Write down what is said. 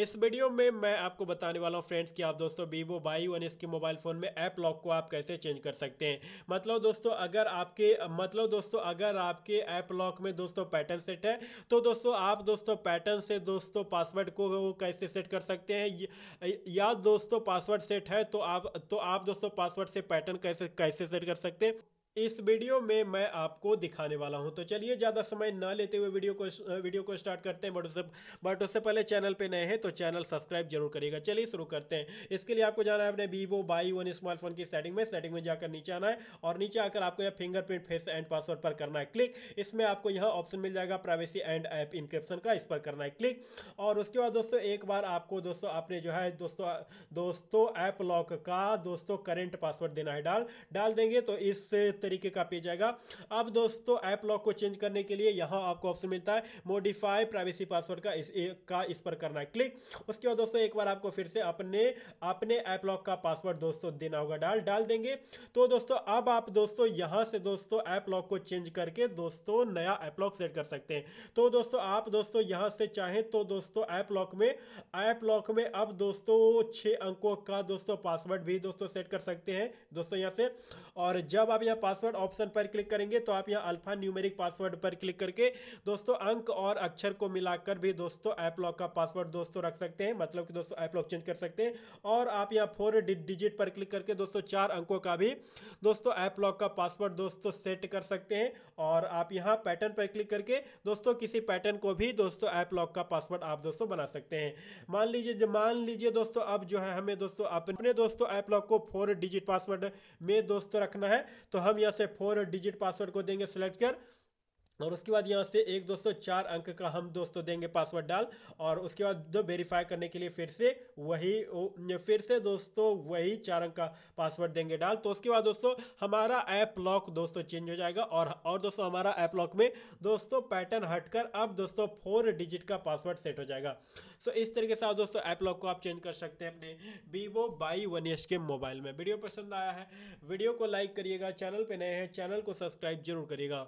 इस वीडियो में मैं आपको बताने वाला हूँ फ्रेंड्स कि आप दोस्तों वीवो बाई वन इसके मोबाइल फ़ोन में ऐप लॉक को आप कैसे चेंज कर सकते हैं मतलब दोस्तों अगर आपके मतलब दोस्तों अगर आपके ऐप लॉक में दोस्तों पैटर्न सेट है तो दोस्तों आप दोस्तों पैटर्न से दोस्तों पासवर्ड को कैसे सेट कर सकते हैं या दोस्तों पासवर्ड सेट है तो आप तो आप दोस्तों पासवर्ड से पैटर्न कैसे कैसे सेट कर सकते हैं इस वीडियो में मैं आपको दिखाने वाला हूं तो चलिए ज़्यादा समय ना लेते हुए वीडियो को वीडियो को स्टार्ट करते हैं बट उससे बट उससे पहले चैनल पे नए हैं तो चैनल सब्सक्राइब जरूर करिएगा चलिए शुरू करते हैं इसके लिए आपको जाना है अपने वीवो बाई वन स्मार्टफोन की सेटिंग में सेटिंग में जाकर नीचे आना है और नीचे आकर आपको यह फिंगरप्रिंट फेस एंड पासवर्ड पर करना है क्लिक इसमें आपको यह ऑप्शन मिल जाएगा प्राइवेसी एंड ऐप इंक्रिप्शन का इस पर करना है क्लिक और उसके बाद दोस्तों एक बार आपको दोस्तों आपने जो है दोस्तों दोस्तों ऐप लॉक का दोस्तों करेंट पासवर्ड देना है डाल डाल देंगे तो इस तरीके का पेज आएगा अब दोस्तों ऐप लॉक को चेंज करने के लिए यहाँ आपको ऑप्शन मिलता है मोडिफाई प्राइवेसी पासवर्ड का इस ए, का इस पर करना है क्लिक उसके बाद दोस्तों एक बार आपको फिर से अपने अपने ऐप लॉक का पासवर्ड दोस्तों देना होगा डाल डाल देंगे तो दोस्तों अब आप दोस्तों यहाँ से दोस्तों ऐप लॉक को चेंज करके दोस्तों नया ऐप लॉक सेट कर सकते हैं तो दोस्तों आप दोस्तों यहाँ से चाहें तो दोस्तों ऐप लॉक में ऐप लॉक में अब दोस्तों छह अंकों का दोस्तों पासवर्ड भी दोस्तों सेट कर सकते हैं दोस्तों यहां से और जब आप यह पासवर्ड ऑप्शन पर क्लिक करेंगे तो आप यहाँ अल्फा न्यूमेरिक पासवर्ड पर क्लिक करके दोस्तों अंक और अक्षर को मिलाकर भी दोस्तों ऐप लॉक का पासवर्ड दोस्तों रख सकते हैं मतलब कि दोस्तों ऐप लॉक चेंज कर सकते हैं और आप यहाँ फोर डिजिट पर क्लिक करके दोस्तों चार अंकों का भी दोस्तों ऐप लॉक का पासवर्ड दोस्तों सेट कर सकते हैं और आप यहाँ पैटर्न पर क्लिक करके दोस्तों किसी पैटर्न को भी दोस्तों ऐप लॉक का पासवर्ड आप दोस्तों बना सकते हैं मान लीजिए मान लीजिए दोस्तों अब जो है हमें दोस्तों अपने दोस्तों ऐप लॉक को फोर डिजिट पासवर्ड में दोस्तों रखना है तो हम यहां से फोर डिजिट पासवर्ड को देंगे सिलेक्ट कर और उसके बाद यहाँ से एक दोस्तों चार अंक का हम दोस्तों देंगे पासवर्ड डाल और उसके बाद जो वेरीफाई करने के लिए फिर से वही फिर से दोस्तों वही चार अंक का पासवर्ड देंगे डाल तो उसके बाद दोस्तों हमारा ऐप लॉक दोस्तों चेंज हो जाएगा और और दोस्तों हमारा ऐप लॉक में दोस्तों पैटर्न हटकर अब दोस्तों फोर डिजिट का पासवर्ड सेट हो जाएगा सो इस तरीके से आप दोस्तों ऐप लॉक को आप चेंज कर सकते हैं अपने वीवो बाई वन एस के मोबाइल में वीडियो पसंद आया है वीडियो को लाइक करिएगा चैनल पर नए हैं चैनल को सब्सक्राइब जरूर करिएगा